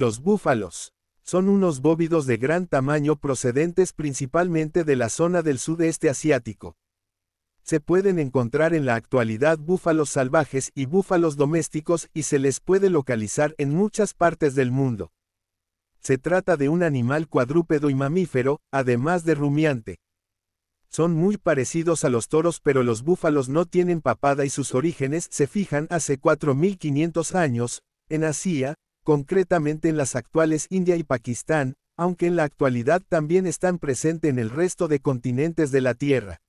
Los búfalos. Son unos bóvidos de gran tamaño procedentes principalmente de la zona del sudeste asiático. Se pueden encontrar en la actualidad búfalos salvajes y búfalos domésticos y se les puede localizar en muchas partes del mundo. Se trata de un animal cuadrúpedo y mamífero, además de rumiante. Son muy parecidos a los toros pero los búfalos no tienen papada y sus orígenes se fijan hace 4.500 años, en Asia, concretamente en las actuales India y Pakistán, aunque en la actualidad también están presentes en el resto de continentes de la Tierra.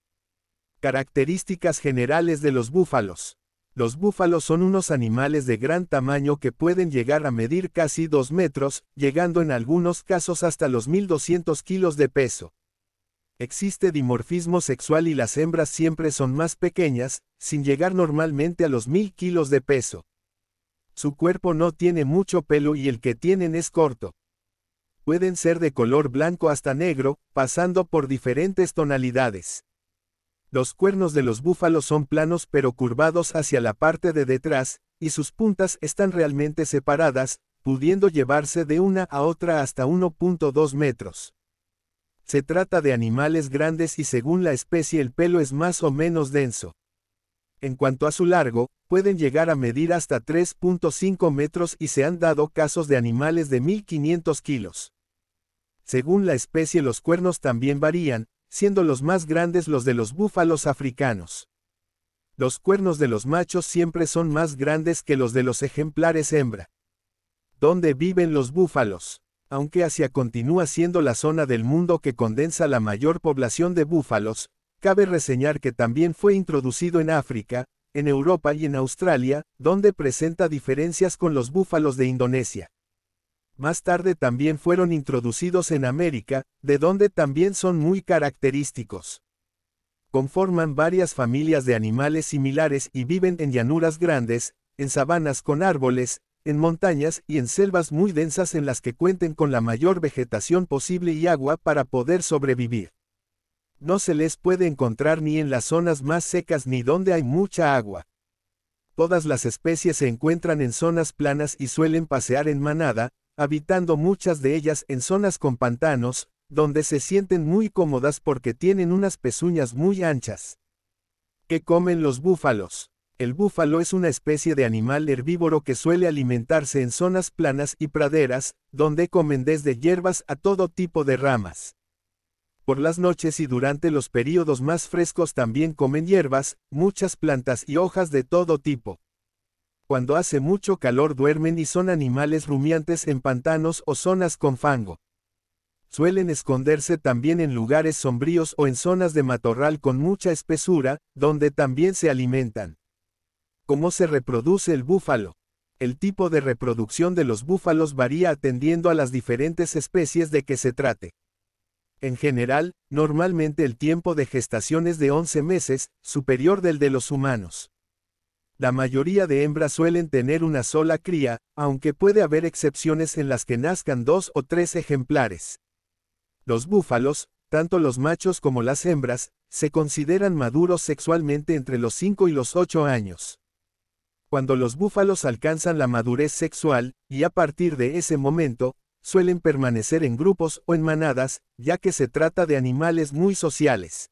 Características generales de los búfalos. Los búfalos son unos animales de gran tamaño que pueden llegar a medir casi 2 metros, llegando en algunos casos hasta los 1200 kilos de peso. Existe dimorfismo sexual y las hembras siempre son más pequeñas, sin llegar normalmente a los 1000 kilos de peso. Su cuerpo no tiene mucho pelo y el que tienen es corto. Pueden ser de color blanco hasta negro, pasando por diferentes tonalidades. Los cuernos de los búfalos son planos pero curvados hacia la parte de detrás, y sus puntas están realmente separadas, pudiendo llevarse de una a otra hasta 1.2 metros. Se trata de animales grandes y según la especie el pelo es más o menos denso. En cuanto a su largo, pueden llegar a medir hasta 3.5 metros y se han dado casos de animales de 1.500 kilos. Según la especie los cuernos también varían, siendo los más grandes los de los búfalos africanos. Los cuernos de los machos siempre son más grandes que los de los ejemplares hembra. ¿Dónde viven los búfalos? Aunque Asia continúa siendo la zona del mundo que condensa la mayor población de búfalos, Cabe reseñar que también fue introducido en África, en Europa y en Australia, donde presenta diferencias con los búfalos de Indonesia. Más tarde también fueron introducidos en América, de donde también son muy característicos. Conforman varias familias de animales similares y viven en llanuras grandes, en sabanas con árboles, en montañas y en selvas muy densas en las que cuenten con la mayor vegetación posible y agua para poder sobrevivir no se les puede encontrar ni en las zonas más secas ni donde hay mucha agua. Todas las especies se encuentran en zonas planas y suelen pasear en manada, habitando muchas de ellas en zonas con pantanos, donde se sienten muy cómodas porque tienen unas pezuñas muy anchas. ¿Qué comen los búfalos? El búfalo es una especie de animal herbívoro que suele alimentarse en zonas planas y praderas, donde comen desde hierbas a todo tipo de ramas. Por las noches y durante los periodos más frescos también comen hierbas, muchas plantas y hojas de todo tipo. Cuando hace mucho calor duermen y son animales rumiantes en pantanos o zonas con fango. Suelen esconderse también en lugares sombríos o en zonas de matorral con mucha espesura, donde también se alimentan. ¿Cómo se reproduce el búfalo? El tipo de reproducción de los búfalos varía atendiendo a las diferentes especies de que se trate. En general, normalmente el tiempo de gestación es de 11 meses, superior del de los humanos. La mayoría de hembras suelen tener una sola cría, aunque puede haber excepciones en las que nazcan dos o tres ejemplares. Los búfalos, tanto los machos como las hembras, se consideran maduros sexualmente entre los 5 y los 8 años. Cuando los búfalos alcanzan la madurez sexual, y a partir de ese momento, suelen permanecer en grupos o en manadas, ya que se trata de animales muy sociales.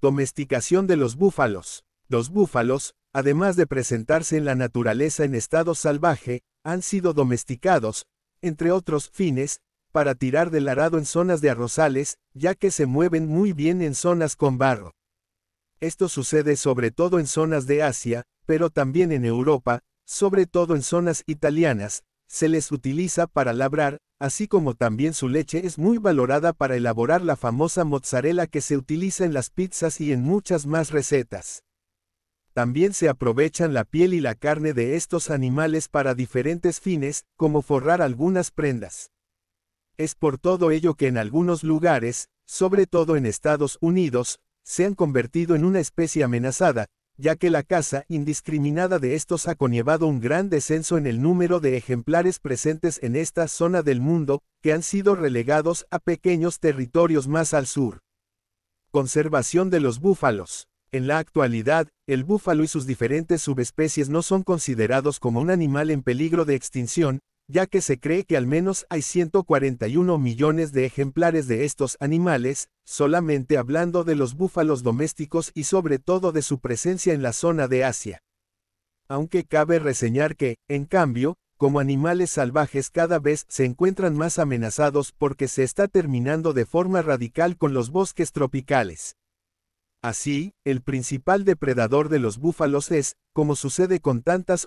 Domesticación de los búfalos. Los búfalos, además de presentarse en la naturaleza en estado salvaje, han sido domesticados, entre otros fines, para tirar del arado en zonas de arrozales, ya que se mueven muy bien en zonas con barro. Esto sucede sobre todo en zonas de Asia, pero también en Europa, sobre todo en zonas italianas, se les utiliza para labrar, así como también su leche es muy valorada para elaborar la famosa mozzarella que se utiliza en las pizzas y en muchas más recetas. También se aprovechan la piel y la carne de estos animales para diferentes fines, como forrar algunas prendas. Es por todo ello que en algunos lugares, sobre todo en Estados Unidos, se han convertido en una especie amenazada, ya que la caza indiscriminada de estos ha conllevado un gran descenso en el número de ejemplares presentes en esta zona del mundo, que han sido relegados a pequeños territorios más al sur. Conservación de los búfalos. En la actualidad, el búfalo y sus diferentes subespecies no son considerados como un animal en peligro de extinción, ya que se cree que al menos hay 141 millones de ejemplares de estos animales, solamente hablando de los búfalos domésticos y sobre todo de su presencia en la zona de Asia. Aunque cabe reseñar que, en cambio, como animales salvajes cada vez se encuentran más amenazados porque se está terminando de forma radical con los bosques tropicales. Así, el principal depredador de los búfalos es, como sucede con tantas